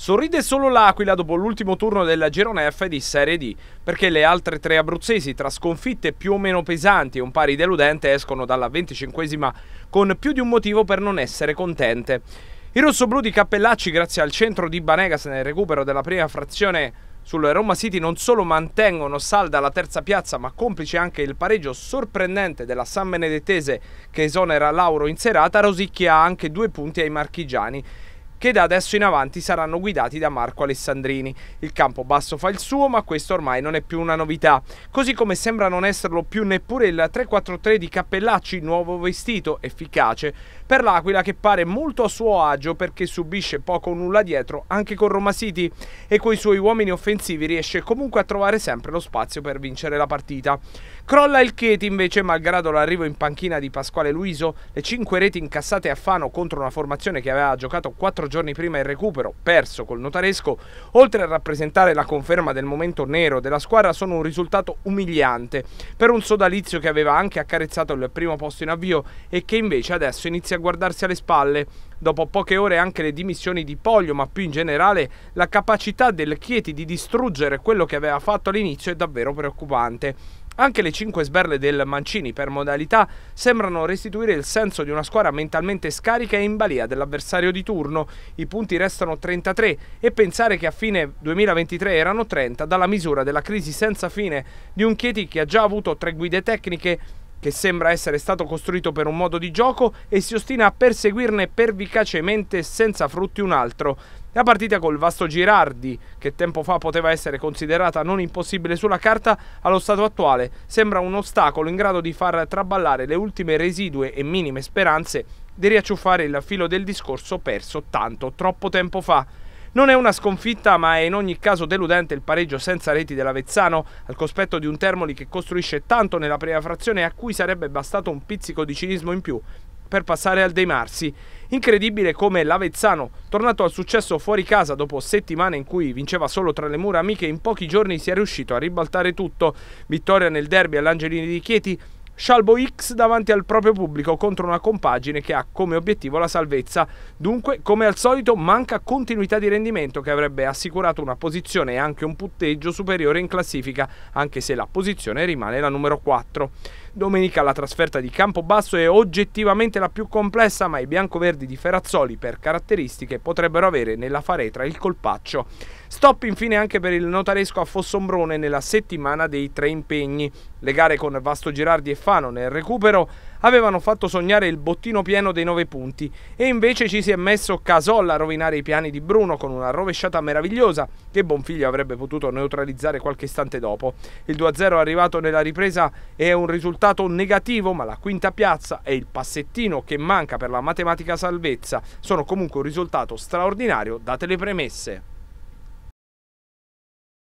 Sorride solo l'Aquila dopo l'ultimo turno del girone F di Serie D, perché le altre tre abruzzesi, tra sconfitte più o meno pesanti e un pari deludente, escono dalla venticinquesima con più di un motivo per non essere contente. I rossoblù di Cappellacci, grazie al centro di Banegas nel recupero della prima frazione sul Roma City, non solo mantengono salda la terza piazza, ma complice anche il pareggio sorprendente della San Benedettese che esonera Lauro in serata, rosicchia anche due punti ai marchigiani che da adesso in avanti saranno guidati da Marco Alessandrini. Il campo basso fa il suo, ma questo ormai non è più una novità. Così come sembra non esserlo più neppure il 343 di Cappellacci, nuovo vestito, efficace, per l'Aquila che pare molto a suo agio perché subisce poco o nulla dietro anche con Roma City e coi suoi uomini offensivi riesce comunque a trovare sempre lo spazio per vincere la partita. Crolla il Chieti invece, malgrado l'arrivo in panchina di Pasquale Luiso, le 5 reti incassate a Fano contro una formazione che aveva giocato 4 giorni prima il recupero, perso col notaresco, oltre a rappresentare la conferma del momento nero della squadra, sono un risultato umiliante per un sodalizio che aveva anche accarezzato il primo posto in avvio e che invece adesso inizia a guardarsi alle spalle. Dopo poche ore anche le dimissioni di Poglio, ma più in generale la capacità del Chieti di distruggere quello che aveva fatto all'inizio è davvero preoccupante. Anche le 5 sberle del Mancini per modalità sembrano restituire il senso di una squadra mentalmente scarica e in balia dell'avversario di turno. I punti restano 33 e pensare che a fine 2023 erano 30 dalla misura della crisi senza fine di un Chieti che ha già avuto tre guide tecniche che sembra essere stato costruito per un modo di gioco e si ostina a perseguirne pervicacemente senza frutti un altro. La partita col vasto Girardi, che tempo fa poteva essere considerata non impossibile sulla carta, allo stato attuale sembra un ostacolo in grado di far traballare le ultime residue e minime speranze di riacciuffare il filo del discorso perso tanto, troppo tempo fa. Non è una sconfitta, ma è in ogni caso deludente il pareggio senza reti dell'Avezzano, al cospetto di un Termoli che costruisce tanto nella prima frazione a cui sarebbe bastato un pizzico di cinismo in più per passare al De Marsi. Incredibile come l'Avezzano, tornato al successo fuori casa dopo settimane in cui vinceva solo tra le mura amiche, in pochi giorni si è riuscito a ribaltare tutto. Vittoria nel derby all'Angelini di Chieti, Scialbo X davanti al proprio pubblico contro una compagine che ha come obiettivo la salvezza. Dunque, come al solito, manca continuità di rendimento che avrebbe assicurato una posizione e anche un punteggio superiore in classifica, anche se la posizione rimane la numero 4. Domenica la trasferta di Campobasso è oggettivamente la più complessa, ma i biancoverdi di Ferazzoli per caratteristiche potrebbero avere nella faretra il colpaccio. Stop infine anche per il notaresco a Fossombrone nella settimana dei tre impegni. Le gare con Vasto Girardi e Alfano nel recupero avevano fatto sognare il bottino pieno dei 9 punti e invece ci si è messo Casolla a rovinare i piani di Bruno con una rovesciata meravigliosa che Bonfiglio avrebbe potuto neutralizzare qualche istante dopo. Il 2-0 arrivato nella ripresa è un risultato negativo ma la quinta piazza e il passettino che manca per la matematica salvezza sono comunque un risultato straordinario date le premesse.